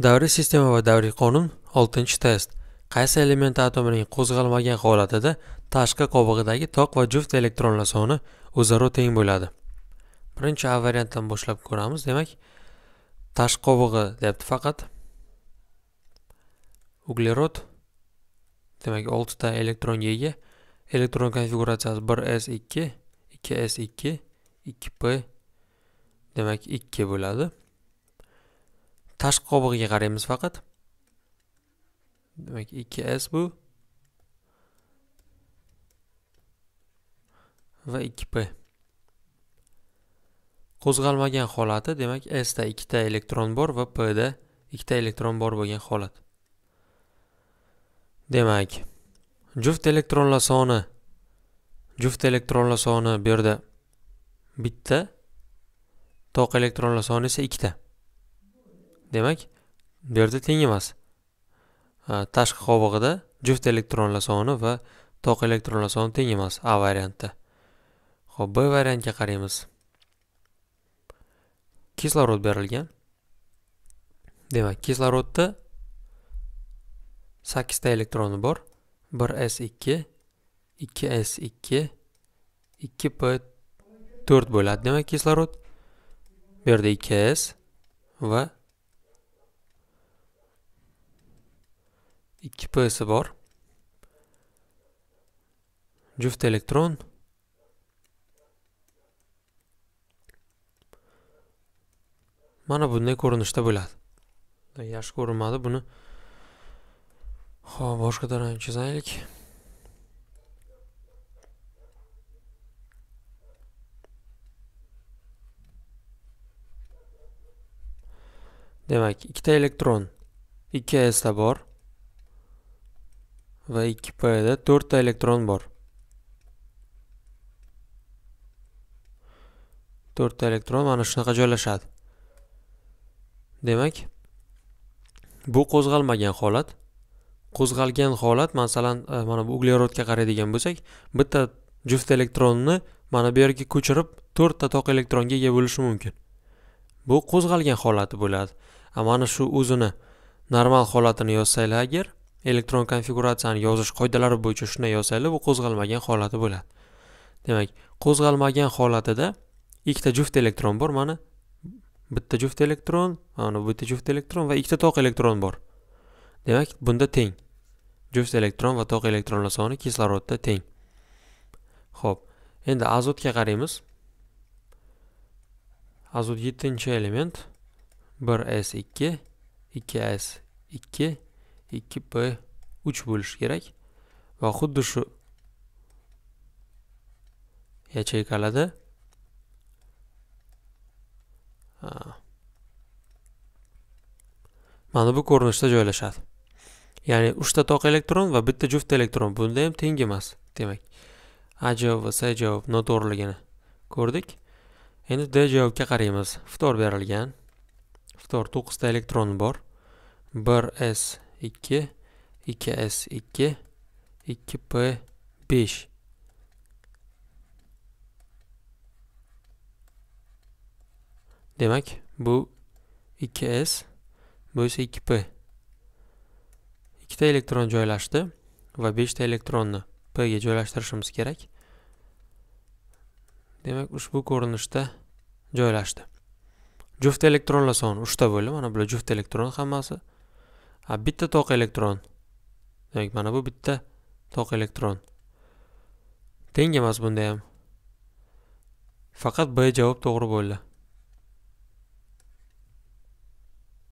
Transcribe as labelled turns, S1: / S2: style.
S1: davriy sistema va davriy qonun 6 test qaysi element atomining qo'zg'almagan holatida tashqi qobig'idagi tok va juft elektronlar soni o'zaro teng bo'ladi birinchi a variantdan boshlab ko'ramiz demak tashqi qobig'i deyapti faqat uglerod demak 6 ta elektronga ega elektron konfiguratsiyasi 1s2 2s2 2p demak 2 bo'ladi tashqi qobig'iga qaraymiz faqat demak ikki s bu va ikki p qo'zg'almagan holati demak s da ikkita elektron bor va p da ikkita elektron bor bo'lgan holat demak juft elektronlar soni juft elektronlar soni bu yerda bitta toq elektronlar soni esa ikkita demak bu yerda teng emas tashqi qovog'ida juft elektronlar soni va toq elektronlar soni teng emas a variantda ho'p b variantga qaraymiz kislorod berilgan demak kislorodda sakkizta elektroni bor bir s ikki ikki s ikki ikki p to'rt bo'ladi demak kislorod bu yerda ikki s va ikki psi bor juft elektron mana bunday ko'rinishda bo'ladi yaxshi ko'rinmadi buni ho'p boshqa tarafni chizaylik demak ikkita elektron ikki sda bor va 2p da 4 ta elektron bor 4 ta elektron mana shunaqa joylashadi demak bu qo'zg'almagan holat qo'zg'algan holat masalan e, mana bu uglerodga qaraydigan bo'lsak bitta juft elektronni mana bu yerga ko'chirib 4 ta toq elektronga ega bo'lishi mumkin bu qo'zg'algan holati bo'ladi mana shu o'zini normal holatini yozsanglar agar elektron konfiguratsiyani yozish qoidalari bo'yicha shunday yozaylik bu qo'zg'almagan holati bo'ladi demak qo'zg'almagan holatida ikkita juft elektron bor mana bitta juft elektron mana bitta juft elektron va ikkita toq elektron bor demak bunda teng juft elektron va toq elektronlar soni kislorodda teng ho'p endi azotga qaraymiz azot yettinchi element 1s2 2s2 ikki p uch bo'lishi kerak va xuddi shu yacheykalarda mana bu ko'rinishda joylashadi ya'ni uchta toq elektron va bitta juft elektron bunda ham teng emas demak a javob va c javob noto'g'riligini ko'rdik endi d javobga qaraymiz ftor berilgan ftor to'qqizta elektron bor bir s 2 2s 2 2p 5 demak bu 2s bu esa 2p ikkita elektron joylashdi va 5 ta elektronni p ga joylashtirishimiz kerak demak ushbu ko'rinishda joylashdi juft elektronlar soni 3 ta bo'ldi mana bular juft elektron hammasi ha bitta tok elektron demak mana bu bitta tok elektron teng emas bunda ham faqat b javob to'g'ri bo'ldi